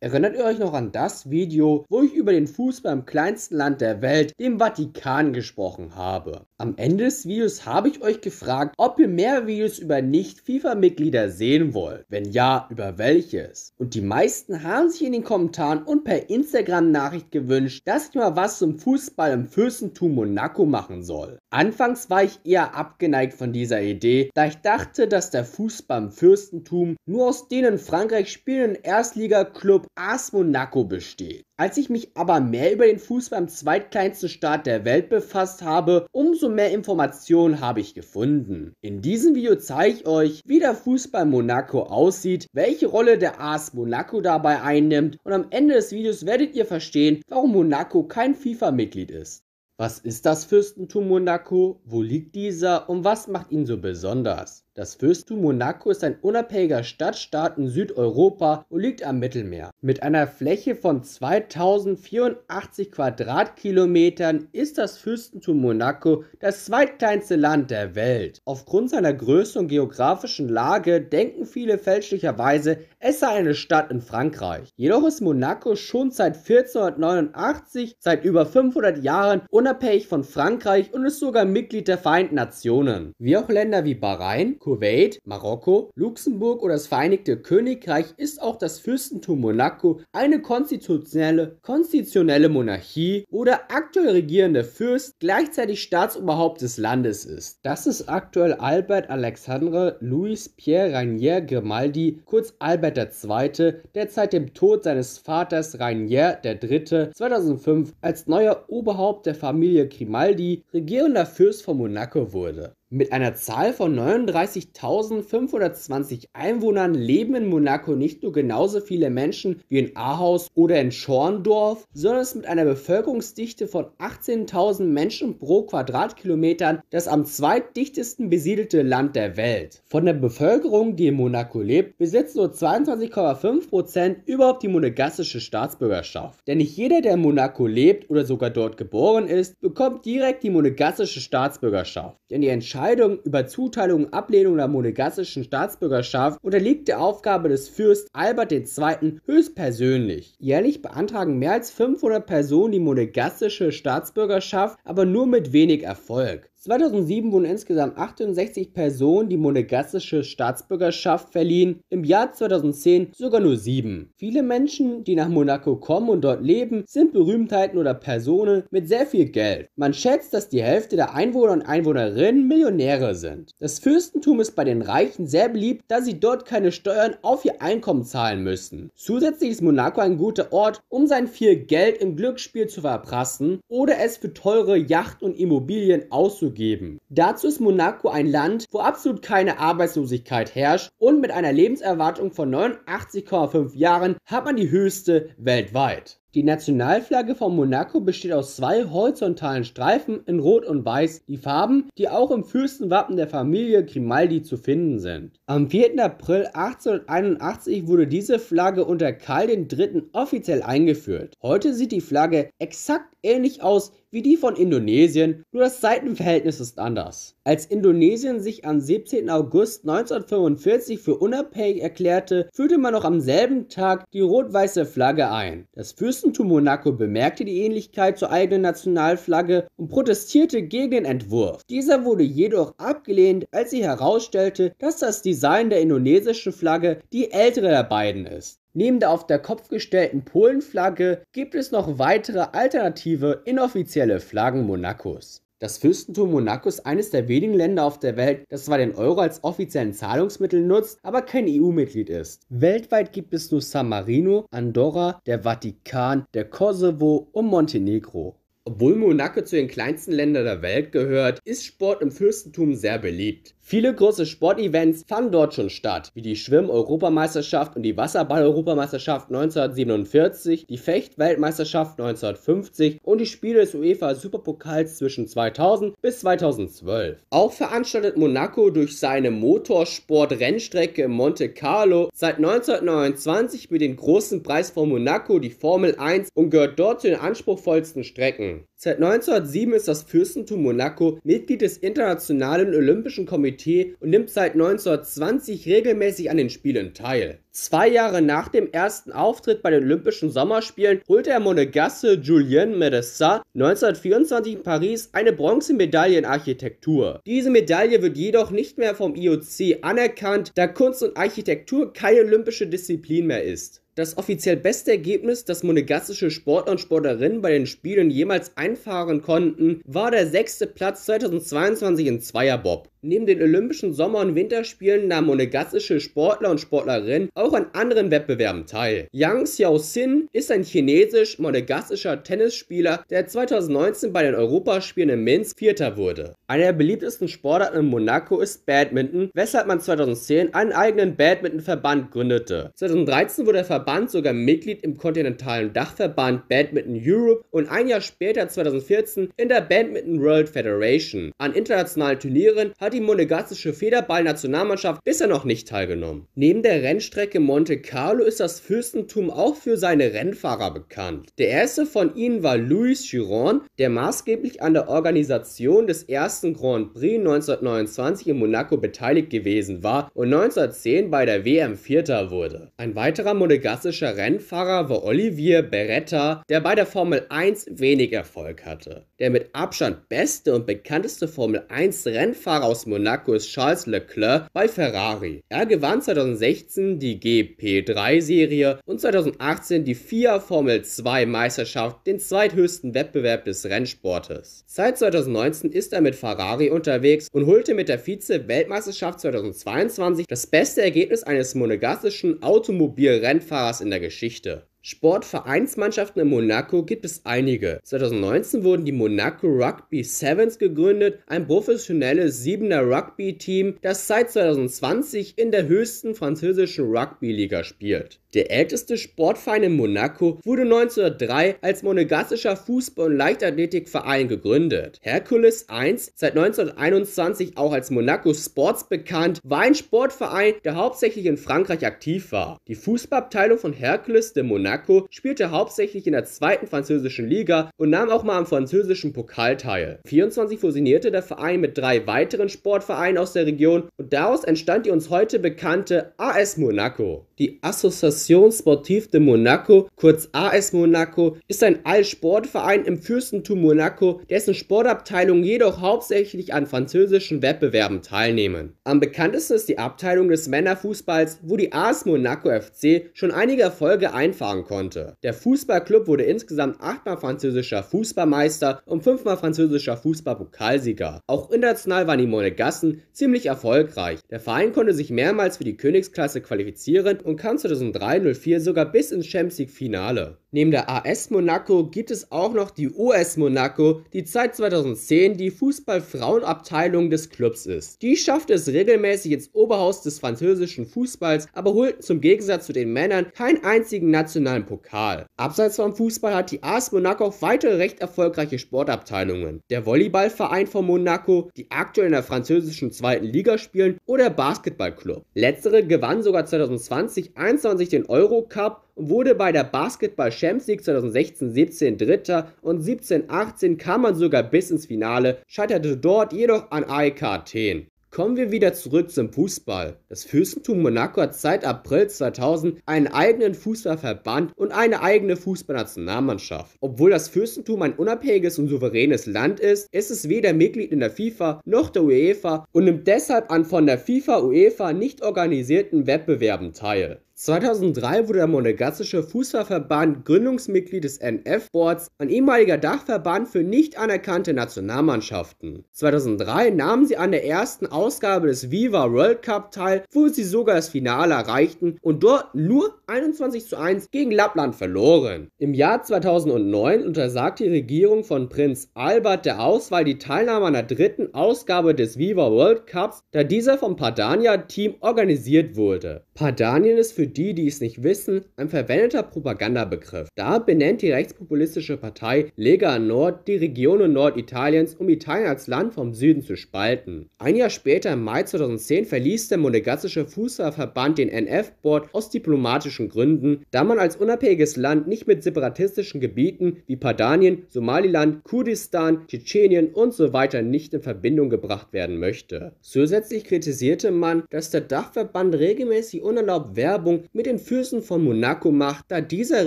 Erinnert ihr euch noch an das Video, wo ich über den Fußball im kleinsten Land der Welt, dem Vatikan, gesprochen habe? Am Ende des Videos habe ich euch gefragt, ob ihr mehr Videos über Nicht-FIFA-Mitglieder sehen wollt. Wenn ja, über welches? Und die meisten haben sich in den Kommentaren und per Instagram-Nachricht gewünscht, dass ich mal was zum Fußball im Fürstentum Monaco machen soll. Anfangs war ich eher abgeneigt von dieser Idee, da ich dachte, dass der Fußball im Fürstentum nur aus den in Frankreich spielenden Erstliga-Club AS Monaco besteht. Als ich mich aber mehr über den Fußball im zweitkleinsten Staat der Welt befasst habe, umso mehr Informationen habe ich gefunden. In diesem Video zeige ich euch, wie der Fußball Monaco aussieht, welche Rolle der AS Monaco dabei einnimmt und am Ende des Videos werdet ihr verstehen, warum Monaco kein FIFA-Mitglied ist. Was ist das Fürstentum Monaco? Wo liegt dieser und was macht ihn so besonders? Das Fürstentum Monaco ist ein unabhängiger Stadtstaat in Südeuropa und liegt am Mittelmeer. Mit einer Fläche von 2084 Quadratkilometern ist das Fürstentum Monaco das zweitkleinste Land der Welt. Aufgrund seiner Größe und geografischen Lage denken viele fälschlicherweise, es sei eine Stadt in Frankreich. Jedoch ist Monaco schon seit 1489, seit über 500 Jahren unabhängig von Frankreich und ist sogar Mitglied der Vereinten Nationen. Wie auch Länder wie Bahrain, Kuwait, Marokko, Luxemburg oder das Vereinigte Königreich ist auch das Fürstentum Monaco eine konstitutionelle, konstitutionelle Monarchie, wo der aktuell regierende Fürst gleichzeitig Staatsoberhaupt des Landes ist. Das ist aktuell Albert Alexandre Louis Pierre Rainier Grimaldi, kurz Albert II., der seit dem Tod seines Vaters Rainier III. 2005 als neuer Oberhaupt der Familie Grimaldi regierender Fürst von Monaco wurde. Mit einer Zahl von 39.520 Einwohnern leben in Monaco nicht nur genauso viele Menschen wie in Ahaus oder in Schorndorf, sondern es ist mit einer Bevölkerungsdichte von 18.000 Menschen pro Quadratkilometer das am zweitdichtesten besiedelte Land der Welt. Von der Bevölkerung, die in Monaco lebt, besitzt nur 22,5% überhaupt die monegassische Staatsbürgerschaft. Denn nicht jeder, der in Monaco lebt oder sogar dort geboren ist, bekommt direkt die monegassische Staatsbürgerschaft. Denn die Entscheidung Entscheidung über Zuteilung, und Ablehnung der monegassischen Staatsbürgerschaft unterliegt der Aufgabe des Fürst Albert II. höchstpersönlich. Jährlich beantragen mehr als 500 Personen die monegassische Staatsbürgerschaft, aber nur mit wenig Erfolg. 2007 wurden insgesamt 68 Personen die monegassische Staatsbürgerschaft verliehen, im Jahr 2010 sogar nur sieben. Viele Menschen, die nach Monaco kommen und dort leben, sind Berühmtheiten oder Personen mit sehr viel Geld. Man schätzt, dass die Hälfte der Einwohner und Einwohnerinnen Millionäre sind. Das Fürstentum ist bei den Reichen sehr beliebt, da sie dort keine Steuern auf ihr Einkommen zahlen müssen. Zusätzlich ist Monaco ein guter Ort, um sein viel Geld im Glücksspiel zu verprassen oder es für teure Yacht und Immobilien auszugeben geben. Dazu ist Monaco ein Land, wo absolut keine Arbeitslosigkeit herrscht und mit einer Lebenserwartung von 89,5 Jahren hat man die höchste weltweit. Die Nationalflagge von Monaco besteht aus zwei horizontalen Streifen in Rot und Weiß, die Farben, die auch im Fürstenwappen der Familie Grimaldi zu finden sind. Am 4. April 1881 wurde diese Flagge unter Karl III. offiziell eingeführt. Heute sieht die Flagge exakt ähnlich aus wie die von Indonesien, nur das Seitenverhältnis ist anders. Als Indonesien sich am 17. August 1945 für unabhängig erklärte, führte man noch am selben Tag die rot-weiße Flagge ein. Das Fürstentum Monaco bemerkte die Ähnlichkeit zur eigenen Nationalflagge und protestierte gegen den Entwurf. Dieser wurde jedoch abgelehnt, als sie herausstellte, dass das Design der indonesischen Flagge die ältere der beiden ist. Neben der auf der Kopf gestellten Polenflagge gibt es noch weitere alternative inoffizielle Flaggen Monacos. Das Fürstentum Monaco ist eines der wenigen Länder auf der Welt, das zwar den Euro als offiziellen Zahlungsmittel nutzt, aber kein EU-Mitglied ist. Weltweit gibt es nur San Marino, Andorra, der Vatikan, der Kosovo und Montenegro. Obwohl Monaco zu den kleinsten Ländern der Welt gehört, ist Sport im Fürstentum sehr beliebt. Viele große Sportevents fanden dort schon statt, wie die Schwimm-Europameisterschaft und die Wasserball-Europameisterschaft 1947, die Fecht-Weltmeisterschaft 1950 und die Spiele des UEFA-Superpokals zwischen 2000 bis 2012. Auch veranstaltet Monaco durch seine Motorsport-Rennstrecke Monte Carlo seit 1929 mit dem großen Preis von Monaco die Formel 1 und gehört dort zu den anspruchsvollsten Strecken. Seit 1907 ist das Fürstentum Monaco Mitglied des Internationalen Olympischen Komitees Komitee und nimmt seit 1920 regelmäßig an den Spielen teil. Zwei Jahre nach dem ersten Auftritt bei den Olympischen Sommerspielen holte er Monegasse Julien Medessa 1924 in Paris eine Bronzemedaille in Architektur. Diese Medaille wird jedoch nicht mehr vom IOC anerkannt, da Kunst und Architektur keine olympische Disziplin mehr ist. Das offiziell beste Ergebnis, das monegassische Sportler und Sportlerinnen bei den Spielen jemals einfahren konnten, war der sechste Platz 2022 in Zweierbob. Neben den Olympischen Sommer- und Winterspielen nahmen monegassische Sportler und Sportlerinnen auch an anderen Wettbewerben teil. Yang Xiaoxin ist ein chinesisch-monegassischer Tennisspieler, der 2019 bei den Europaspielen in Minsk Vierter wurde. Einer der beliebtesten Sportarten in Monaco ist Badminton, weshalb man 2010 einen eigenen Badmintonverband gründete. 2013 wurde der Verband sogar Mitglied im kontinentalen Dachverband Badminton Europe und ein Jahr später 2014 in der Badminton World Federation. An internationalen Turnieren hat hat die monegassische Federball-Nationalmannschaft bisher noch nicht teilgenommen. Neben der Rennstrecke Monte Carlo ist das Fürstentum auch für seine Rennfahrer bekannt. Der erste von ihnen war Louis Chiron, der maßgeblich an der Organisation des ersten Grand Prix 1929 in Monaco beteiligt gewesen war und 1910 bei der WM Vierter wurde. Ein weiterer monegassischer Rennfahrer war Olivier Beretta, der bei der Formel 1 wenig Erfolg hatte. Der mit Abstand beste und bekannteste Formel 1 Rennfahrer aus aus ist Charles Leclerc bei Ferrari. Er gewann 2016 die GP3-Serie und 2018 die FIA Formel 2-Meisterschaft, den zweithöchsten Wettbewerb des Rennsportes. Seit 2019 ist er mit Ferrari unterwegs und holte mit der Vize-Weltmeisterschaft 2022 das beste Ergebnis eines monegassischen Automobilrennfahrers in der Geschichte. Sportvereinsmannschaften in Monaco gibt es einige. 2019 wurden die Monaco Rugby Sevens gegründet, ein professionelles siebener Rugby-Team, das seit 2020 in der höchsten französischen Rugby-Liga spielt. Der älteste Sportverein in Monaco wurde 1903 als monegassischer Fußball- und Leichtathletikverein gegründet. Hercules I, seit 1921 auch als Monaco Sports bekannt, war ein Sportverein, der hauptsächlich in Frankreich aktiv war. Die Fußballabteilung von Hercules de Monaco Monaco spielte hauptsächlich in der zweiten französischen Liga und nahm auch mal am französischen Pokal teil. 24 fusionierte der Verein mit drei weiteren Sportvereinen aus der Region und daraus entstand die uns heute bekannte AS Monaco. Die Association Sportive de Monaco, kurz AS Monaco, ist ein Allsportverein im Fürstentum Monaco, dessen Sportabteilungen jedoch hauptsächlich an französischen Wettbewerben teilnehmen. Am bekanntesten ist die Abteilung des Männerfußballs, wo die AS Monaco FC schon einige Erfolge einfahren konnte. Der Fußballclub wurde insgesamt achtmal französischer Fußballmeister und fünfmal französischer Fußballpokalsieger. Auch international waren die Monegassen ziemlich erfolgreich. Der Verein konnte sich mehrmals für die Königsklasse qualifizieren und kam 2003-04 sogar bis ins Champions League Finale. Neben der AS Monaco gibt es auch noch die US Monaco, die seit 2010 die Fußballfrauenabteilung des Clubs ist. Die schaffte es regelmäßig ins Oberhaus des französischen Fußballs, aber holten zum Gegensatz zu den Männern keinen einzigen nationalen Pokal. Abseits vom Fußball hat die AS Monaco auch weitere recht erfolgreiche Sportabteilungen. Der Volleyballverein von Monaco, die aktuell in der französischen zweiten Liga spielen, oder der Basketballclub. Letztere gewann sogar 2020 21 den Eurocup und wurde bei der Basketball Champions League 2016-17 Dritter und 17-18 kam man sogar bis ins Finale, scheiterte dort jedoch an AEK Athen. Kommen wir wieder zurück zum Fußball. Das Fürstentum Monaco hat seit April 2000 einen eigenen Fußballverband und eine eigene Fußballnationalmannschaft. Obwohl das Fürstentum ein unabhängiges und souveränes Land ist, ist es weder Mitglied in der FIFA noch der UEFA und nimmt deshalb an von der FIFA-UEFA nicht organisierten Wettbewerben teil. 2003 wurde der monegassische Fußballverband Gründungsmitglied des NF-Boards, ein ehemaliger Dachverband für nicht anerkannte Nationalmannschaften. 2003 nahmen sie an der ersten Ausgabe des Viva World Cup teil, wo sie sogar das Finale erreichten und dort nur 21 zu 1 gegen Lappland verloren. Im Jahr 2009 untersagte die Regierung von Prinz Albert der Auswahl die Teilnahme an der dritten Ausgabe des Viva World Cups, da dieser vom Padania-Team organisiert wurde. Padanien ist für die, die es nicht wissen, ein verwendeter Propagandabegriff. Da benennt die rechtspopulistische Partei Lega Nord die Regionen Norditaliens, um Italien als Land vom Süden zu spalten. Ein Jahr später, im Mai 2010, verließ der monegassische Fußballverband den NF-Board aus diplomatischen Gründen, da man als unabhängiges Land nicht mit separatistischen Gebieten wie Padanien, Somaliland, Kurdistan, Tschetschenien und so weiter nicht in Verbindung gebracht werden möchte. Zusätzlich kritisierte man, dass der Dachverband regelmäßig unerlaubt Werbung mit den Füßen von Monaco macht, da dieser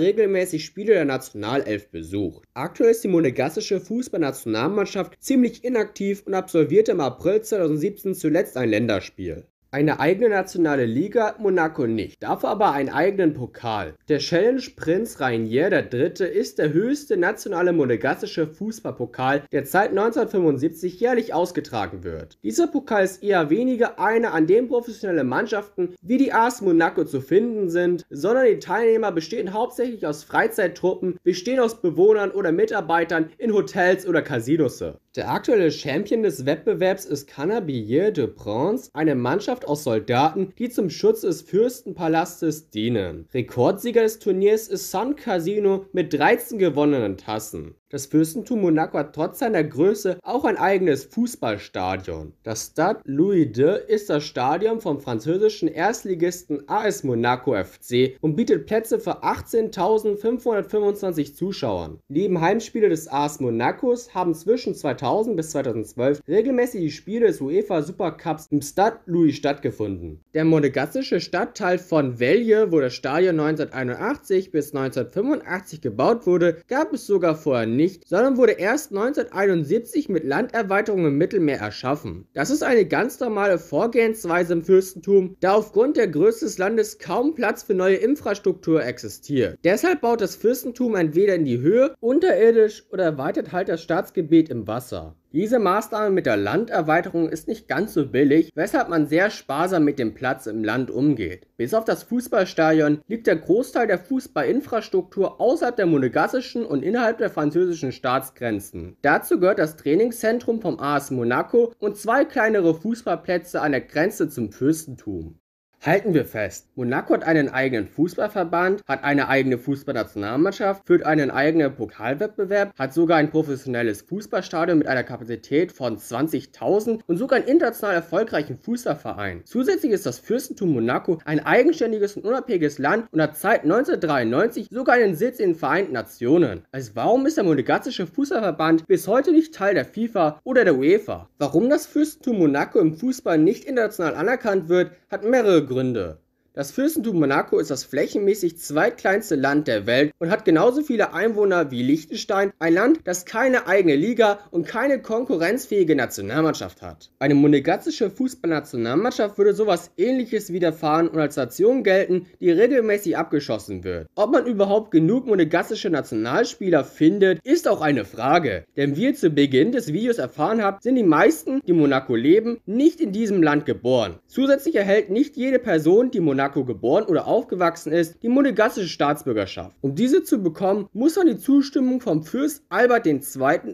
regelmäßig Spiele der Nationalelf besucht. Aktuell ist die monegassische Fußballnationalmannschaft ziemlich inaktiv und absolvierte im April 2017 zuletzt ein Länderspiel. Eine eigene nationale Liga hat Monaco nicht, dafür aber einen eigenen Pokal. Der Challenge Prinz Rainier III. ist der höchste nationale monegassische Fußballpokal, der seit 1975 jährlich ausgetragen wird. Dieser Pokal ist eher weniger einer, an dem professionelle Mannschaften wie die AS Monaco zu finden sind, sondern die Teilnehmer bestehen hauptsächlich aus Freizeittruppen, bestehen aus Bewohnern oder Mitarbeitern in Hotels oder Casinos. Der aktuelle Champion des Wettbewerbs ist Canabillé de Prince, eine Mannschaft aus Soldaten, die zum Schutz des Fürstenpalastes dienen. Rekordsieger des Turniers ist Sun Casino mit 13 gewonnenen Tassen das Fürstentum Monaco hat trotz seiner Größe auch ein eigenes Fußballstadion. Das Stade Louis II ist das Stadion vom französischen Erstligisten AS Monaco FC und bietet Plätze für 18.525 Zuschauern. Neben Heimspiele des AS Monacos haben zwischen 2000 bis 2012 regelmäßig die Spiele des UEFA Supercups im Stade Louis stattgefunden. Der monegassische Stadtteil von Velje, wo das Stadion 1981 bis 1985 gebaut wurde, gab es sogar vorher nicht nicht, sondern wurde erst 1971 mit Landerweiterung im Mittelmeer erschaffen. Das ist eine ganz normale Vorgehensweise im Fürstentum, da aufgrund der Größe des Landes kaum Platz für neue Infrastruktur existiert. Deshalb baut das Fürstentum entweder in die Höhe, unterirdisch oder erweitert halt das Staatsgebiet im Wasser. Diese Maßnahme mit der Landerweiterung ist nicht ganz so billig, weshalb man sehr sparsam mit dem Platz im Land umgeht. Bis auf das Fußballstadion liegt der Großteil der Fußballinfrastruktur außerhalb der monegassischen und innerhalb der französischen Staatsgrenzen. Dazu gehört das Trainingszentrum vom AS Monaco und zwei kleinere Fußballplätze an der Grenze zum Fürstentum. Halten wir fest, Monaco hat einen eigenen Fußballverband, hat eine eigene Fußballnationalmannschaft, führt einen eigenen Pokalwettbewerb, hat sogar ein professionelles Fußballstadion mit einer Kapazität von 20.000 und sogar einen international erfolgreichen Fußballverein. Zusätzlich ist das Fürstentum Monaco ein eigenständiges und unabhängiges Land und hat seit 1993 sogar einen Sitz in den Vereinten Nationen. Also warum ist der monegassische Fußballverband bis heute nicht Teil der FIFA oder der UEFA? Warum das Fürstentum Monaco im Fußball nicht international anerkannt wird, hat mehrere Gründe. 原因。Das Fürstentum Monaco ist das flächenmäßig zweitkleinste Land der Welt und hat genauso viele Einwohner wie Liechtenstein, ein Land, das keine eigene Liga und keine konkurrenzfähige Nationalmannschaft hat. Eine monegassische Fußballnationalmannschaft würde sowas ähnliches widerfahren und als Nation gelten, die regelmäßig abgeschossen wird. Ob man überhaupt genug monegassische Nationalspieler findet, ist auch eine Frage. Denn wie ihr zu Beginn des Videos erfahren habt, sind die meisten, die Monaco leben, nicht in diesem Land geboren. Zusätzlich erhält nicht jede Person, die Monaco Monaco geboren oder aufgewachsen ist, die monegassische Staatsbürgerschaft. Um diese zu bekommen, muss man die Zustimmung vom Fürst Albert II.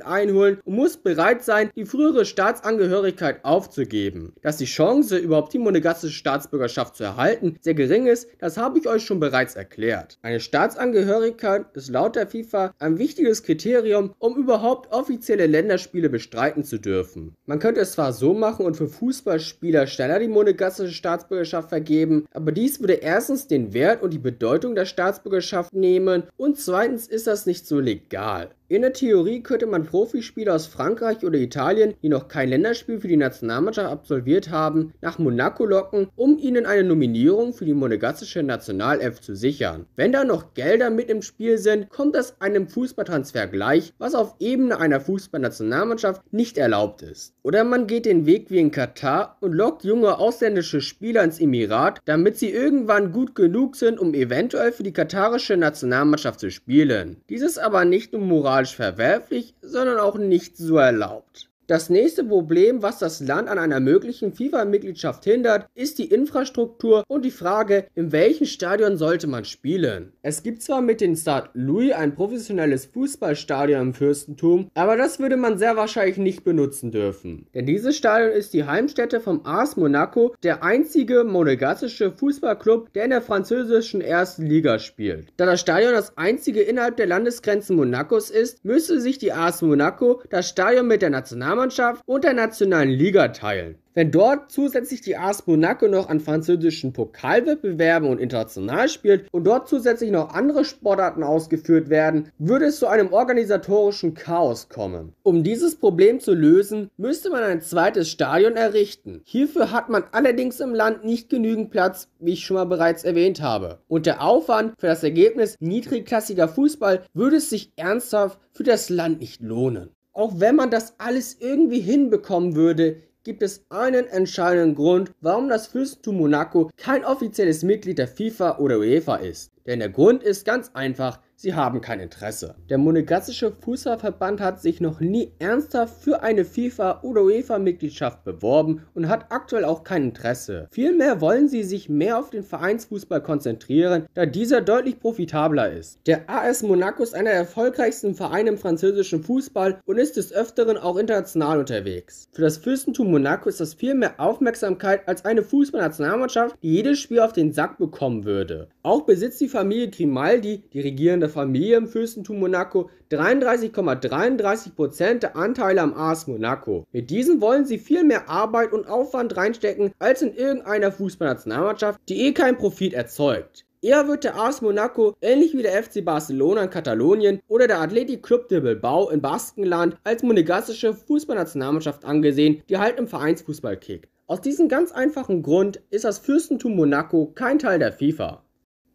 einholen und muss bereit sein, die frühere Staatsangehörigkeit aufzugeben. Dass die Chance, überhaupt die monegassische Staatsbürgerschaft zu erhalten, sehr gering ist, das habe ich euch schon bereits erklärt. Eine Staatsangehörigkeit ist laut der FIFA ein wichtiges Kriterium, um überhaupt offizielle Länderspiele bestreiten zu dürfen. Man könnte es zwar so machen und für Fußballspieler schneller die monegassische Staatsbürgerschaft vergeben, aber die dies würde erstens den Wert und die Bedeutung der Staatsbürgerschaft nehmen und zweitens ist das nicht so legal. In der Theorie könnte man Profispieler aus Frankreich oder Italien, die noch kein Länderspiel für die Nationalmannschaft absolviert haben, nach Monaco locken, um ihnen eine Nominierung für die monegassische Nationalelf zu sichern. Wenn da noch Gelder mit im Spiel sind, kommt das einem Fußballtransfer gleich, was auf Ebene einer Fußballnationalmannschaft nicht erlaubt ist. Oder man geht den Weg wie in Katar und lockt junge ausländische Spieler ins Emirat, damit sie irgendwann gut genug sind, um eventuell für die katarische Nationalmannschaft zu spielen. Dies ist aber nicht nur moralisch moralisch verwerflich, sondern auch nicht so erlaubt. Das nächste Problem, was das Land an einer möglichen FIFA-Mitgliedschaft hindert, ist die Infrastruktur und die Frage, in welchem Stadion sollte man spielen. Es gibt zwar mit dem Stade Louis ein professionelles Fußballstadion im Fürstentum, aber das würde man sehr wahrscheinlich nicht benutzen dürfen. Denn dieses Stadion ist die Heimstätte vom AS Monaco, der einzige monegassische Fußballclub, der in der französischen ersten Liga spielt. Da das Stadion das einzige innerhalb der Landesgrenzen Monacos ist, müsste sich die AS Monaco das Stadion mit der Nationalmannschaft Nationalmannschaft und der nationalen Liga teilen. Wenn dort zusätzlich die AS Monaco noch an französischen Pokalwettbewerben und international spielt und dort zusätzlich noch andere Sportarten ausgeführt werden, würde es zu einem organisatorischen Chaos kommen. Um dieses Problem zu lösen, müsste man ein zweites Stadion errichten. Hierfür hat man allerdings im Land nicht genügend Platz, wie ich schon mal bereits erwähnt habe. Und der Aufwand für das Ergebnis niedrigklassiger Fußball würde es sich ernsthaft für das Land nicht lohnen. Auch wenn man das alles irgendwie hinbekommen würde, gibt es einen entscheidenden Grund, warum das Fürstentum Monaco kein offizielles Mitglied der FIFA oder UEFA ist. Denn der Grund ist ganz einfach, Sie haben kein Interesse. Der monegassische Fußballverband hat sich noch nie ernsthaft für eine FIFA- oder UEFA-Mitgliedschaft beworben und hat aktuell auch kein Interesse. Vielmehr wollen sie sich mehr auf den Vereinsfußball konzentrieren, da dieser deutlich profitabler ist. Der AS Monaco ist einer der erfolgreichsten Vereine im französischen Fußball und ist des Öfteren auch international unterwegs. Für das Fürstentum Monaco ist das viel mehr Aufmerksamkeit als eine Fußballnationalmannschaft, die jedes Spiel auf den Sack bekommen würde. Auch besitzt die Familie Grimaldi, die regierende seine Familie im Fürstentum Monaco 33,33% der Anteile am AS Monaco. Mit diesen wollen sie viel mehr Arbeit und Aufwand reinstecken als in irgendeiner Fußballnationalmannschaft, die eh keinen Profit erzeugt. Eher wird der AS Monaco ähnlich wie der FC Barcelona in Katalonien oder der Athletic Club de Bilbao in Baskenland als monegassische Fußballnationalmannschaft angesehen, die halt im Vereinsfußball kickt. Aus diesem ganz einfachen Grund ist das Fürstentum Monaco kein Teil der FIFA.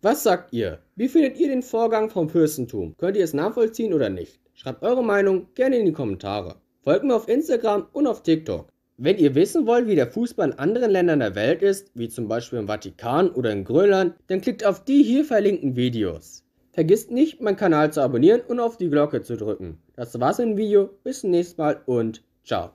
Was sagt ihr? Wie findet ihr den Vorgang vom Fürstentum? Könnt ihr es nachvollziehen oder nicht? Schreibt eure Meinung gerne in die Kommentare. Folgt mir auf Instagram und auf TikTok. Wenn ihr wissen wollt, wie der Fußball in anderen Ländern der Welt ist, wie zum Beispiel im Vatikan oder in Grönland, dann klickt auf die hier verlinkten Videos. Vergisst nicht, meinen Kanal zu abonnieren und auf die Glocke zu drücken. Das war's im Video, bis zum nächsten Mal und ciao.